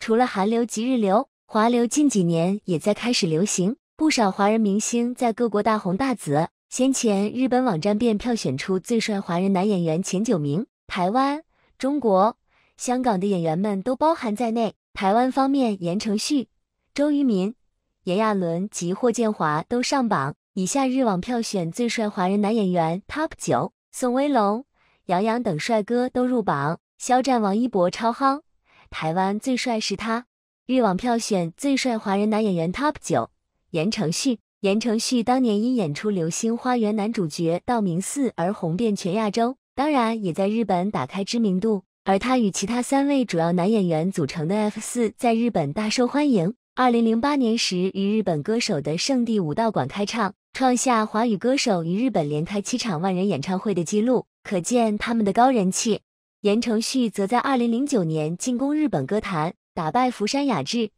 除了韩流及日流，华流近几年也在开始流行，不少华人明星在各国大红大紫。先前日本网站便票选出最帅华人男演员前九名，台湾、中国、香港的演员们都包含在内。台湾方面，言承旭、周渝民、炎亚纶及霍建华都上榜。以下日网票选最帅华人男演员 TOP 九，宋威龙、杨洋等帅哥都入榜，肖战、王一博超夯。台湾最帅是他，日网票选最帅华人男演员 TOP 九，言承旭。言承旭当年因演出《流星花园》男主角道明寺而红遍全亚洲，当然也在日本打开知名度。而他与其他三位主要男演员组成的 F 四在日本大受欢迎。二零零八年时，与日本歌手的圣地武道馆开唱，创下华语歌手与日本连开七场万人演唱会的记录，可见他们的高人气。言承旭则在2009年进攻日本歌坛，打败福山雅治、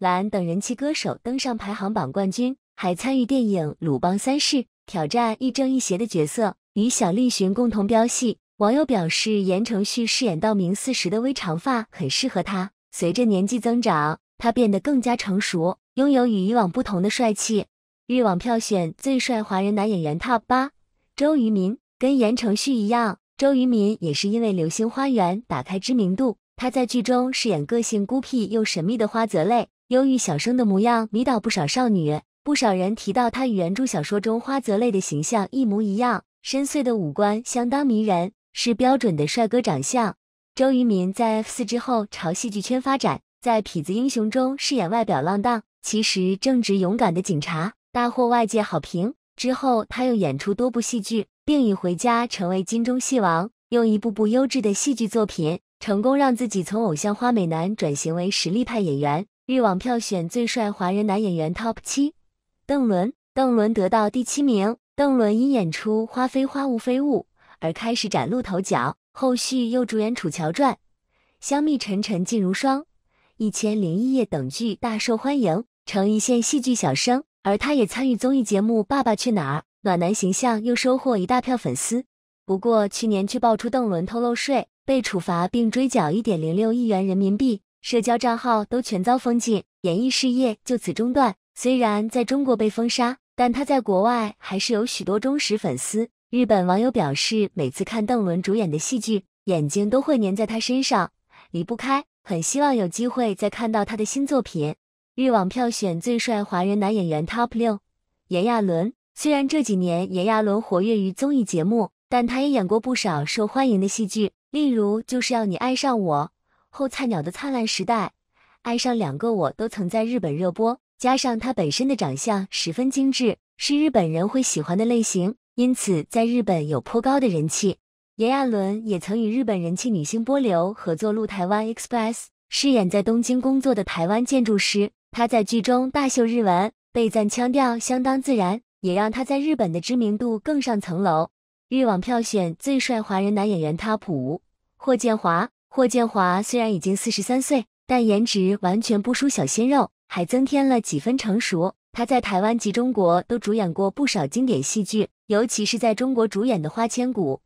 蓝等人气歌手，登上排行榜冠军，还参与电影《鲁邦三世》，挑战亦正亦邪的角色，与小栗旬共同飙戏。网友表示，言承旭饰演道明寺时的微长发很适合他。随着年纪增长，他变得更加成熟，拥有与以往不同的帅气。日网票选最帅华人男演员 TOP 八，周渝民跟言承旭一样。周渝民也是因为《流星花园》打开知名度，他在剧中饰演个性孤僻又神秘的花泽类，忧郁小生的模样迷倒不少少女。不少人提到他与原著小说中花泽类的形象一模一样，深邃的五官相当迷人，是标准的帅哥长相。周渝民在 F 四之后朝戏剧圈发展，在《痞子英雄》中饰演外表浪荡，其实正直勇敢的警察，大获外界好评。之后他又演出多部戏剧。并已回家，成为金钟戏王，用一部部优质的戏剧作品，成功让自己从偶像花美男转型为实力派演员。日网票选最帅华人男演员 TOP 七，邓伦，邓伦得到第七名。邓伦因演出《花非花雾非雾》而开始崭露头角，后续又主演《楚乔传》《香蜜沉沉烬如霜》《一千零一夜》等剧大受欢迎，成一线戏剧小生。而他也参与综艺节目《爸爸去哪儿》。暖男形象又收获一大票粉丝，不过去年却爆出邓伦偷漏税被处罚，并追缴一点零六亿元人民币，社交账号都全遭封禁，演艺事业就此中断。虽然在中国被封杀，但他在国外还是有许多忠实粉丝。日本网友表示，每次看邓伦主演的戏剧，眼睛都会粘在他身上，离不开，很希望有机会再看到他的新作品。日网票选最帅华人男演员 TOP 六，炎亚纶。虽然这几年炎亚纶活跃于综艺节目，但他也演过不少受欢迎的戏剧，例如就是要你爱上我，后菜鸟的灿烂时代，爱上两个我都曾在日本热播。加上他本身的长相十分精致，是日本人会喜欢的类型，因此在日本有颇高的人气。炎亚纶也曾与日本人气女星波流合作录台湾 Express，饰演在东京工作的台湾建筑师。他在剧中大秀日文，被赞腔调相当自然。也让他在日本的知名度更上层楼。日网票选最帅华人男演员 t o p 五，霍建华。霍建华虽然已经四十三岁，但颜值完全不输小鲜肉，还增添了几分成熟。他在台湾及中国都主演过不少经典戏剧，尤其是在中国主演的《花千骨》《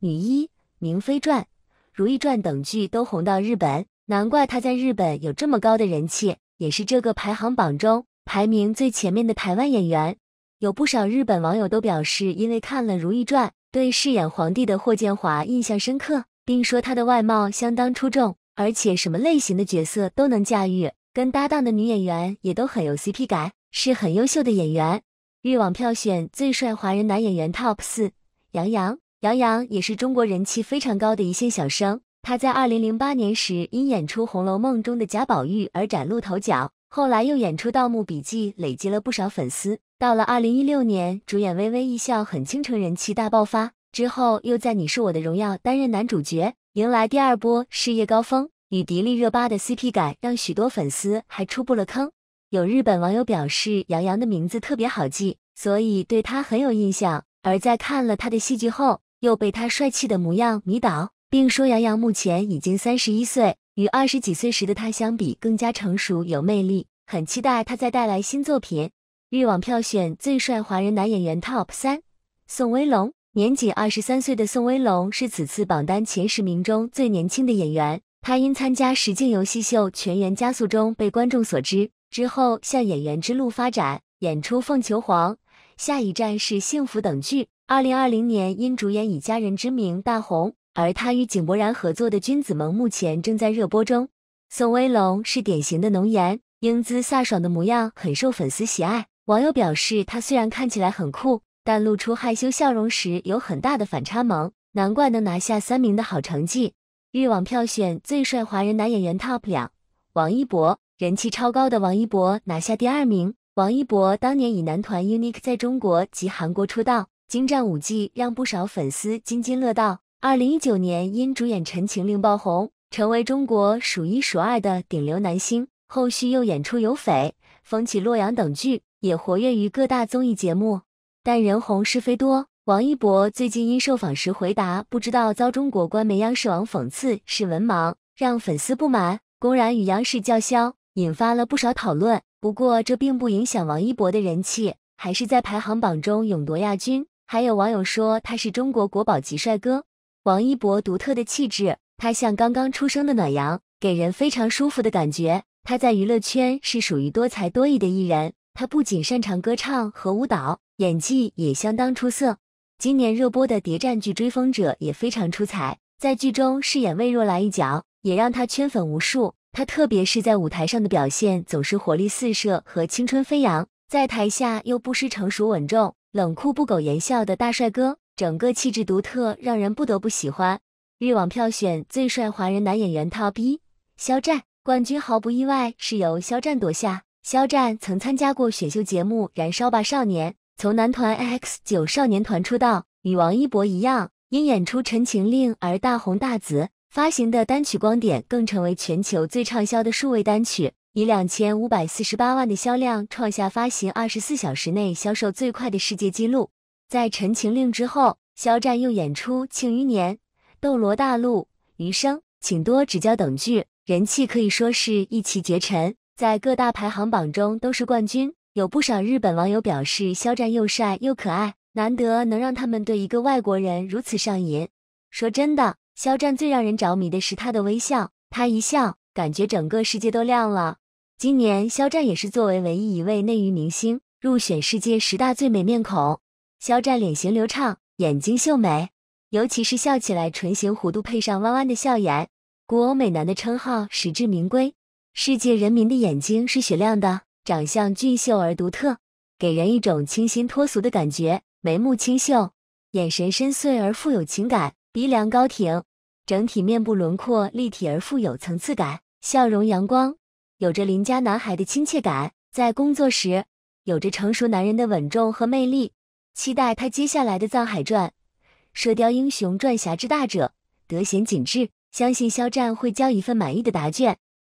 女医明妃传》《如懿传》等剧都红到日本，难怪他在日本有这么高的人气，也是这个排行榜中排名最前面的台湾演员。有不少日本网友都表示，因为看了《如懿传》，对饰演皇帝的霍建华印象深刻，并说他的外貌相当出众，而且什么类型的角色都能驾驭，跟搭档的女演员也都很有 CP 感，是很优秀的演员。日网票选最帅华人男演员 TOP 四，杨洋。杨洋也是中国人气非常高的一线小生，他在2008年时因演出《红楼梦》中的贾宝玉而崭露头角，后来又演出《盗墓笔记》，累积了不少粉丝。到了二零一六年，主演《微微一笑很倾城》人气大爆发，之后又在《你是我的荣耀》担任男主角，迎来第二波事业高峰。与迪丽热巴的 CP 感让许多粉丝还出不了坑。有日本网友表示，杨洋的名字特别好记，所以对他很有印象。而在看了他的戏剧后，又被他帅气的模样迷倒，并说杨洋目前已经三十一岁，与二十几岁时的他相比更加成熟有魅力，很期待他再带来新作品。日网票选最帅华人男演员 TOP 三，宋威龙。年仅二十三岁的宋威龙是此次榜单前十名中最年轻的演员。他因参加实境游戏秀《全员加速中》被观众所知，之后向演员之路发展，演出《凤求凰》，下一站是《幸福等剧》。二零二零年因主演《以家人之名》大红，而他与井柏然合作的《君子盟》目前正在热播中。宋威龙是典型的浓颜，英姿飒爽的模样很受粉丝喜爱。网友表示，他虽然看起来很酷，但露出害羞笑容时有很大的反差萌，难怪能拿下三名的好成绩。日网票选最帅华人男演员 TOP 两，王一博人气超高的王一博拿下第二名。王一博当年以男团 UNIQ u e 在中国及韩国出道，精湛舞技让不少粉丝津津乐道。二零一九年因主演《陈情令》爆红，成为中国数一数二的顶流男星。后续又演出《有翡》、《风起洛阳》等剧。也活跃于各大综艺节目，但人红是非多。王一博最近因受访时回答不知道遭中国官媒央视网讽刺是文盲，让粉丝不满，公然与央视叫嚣，引发了不少讨论。不过这并不影响王一博的人气，还是在排行榜中勇夺亚军。还有网友说他是中国国宝级帅哥。王一博独特的气质，他像刚刚出生的暖阳，给人非常舒服的感觉。他在娱乐圈是属于多才多艺的艺人。他不仅擅长歌唱和舞蹈，演技也相当出色。今年热播的谍战剧《追风者》也非常出彩，在剧中饰演魏若来一角，也让他圈粉无数。他特别是在舞台上的表现总是活力四射和青春飞扬，在台下又不失成熟稳重、冷酷不苟言笑的大帅哥，整个气质独特，让人不得不喜欢。日网票选最帅华人男演员 Top 一，肖战冠军毫不意外是由肖战夺下。肖战曾参加过选秀节目《燃烧吧少年》，从男团 X 九少年团出道，与王一博一样，因演出《陈情令》而大红大紫。发行的单曲《光点》更成为全球最畅销的数位单曲，以两千五百四十八万的销量创下发行二十四小时内销售最快的世界纪录。在《陈情令》之后，肖战又演出《庆余年》《斗罗大陆》《余生，请多指教》等剧，人气可以说是一骑绝尘。在各大排行榜中都是冠军，有不少日本网友表示，肖战又帅又可爱，难得能让他们对一个外国人如此上瘾。说真的，肖战最让人着迷的是他的微笑，他一笑，感觉整个世界都亮了。今年，肖战也是作为唯一一位内娱明星入选世界十大最美面孔。肖战脸型流畅，眼睛秀美，尤其是笑起来唇形弧度配上弯弯的笑眼，古偶美男的称号实至名归。世界人民的眼睛是雪亮的，长相俊秀而独特，给人一种清新脱俗的感觉。眉目清秀，眼神深邃而富有情感，鼻梁高挺，整体面部轮廓立体而富有层次感。笑容阳光，有着邻家男孩的亲切感。在工作时，有着成熟男人的稳重和魅力。期待他接下来的《藏海传》《射雕英雄传》《侠之大者》，德贤紧致，相信肖战会交一份满意的答卷。